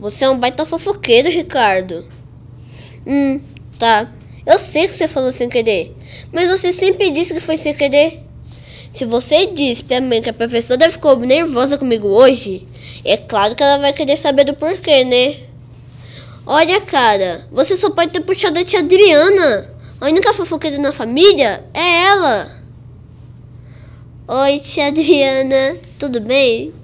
Você é um baita fofoqueiro, Ricardo. Hum, tá. Eu sei que você falou sem querer, mas você sempre disse que foi sem querer. Se você disse pra mãe que a professora ficou nervosa comigo hoje, é claro que ela vai querer saber do porquê, né? Olha, cara, você só pode ter puxado a tia Adriana. A única fofoqueira na família é ela. Oi, tia Adriana, tudo bem?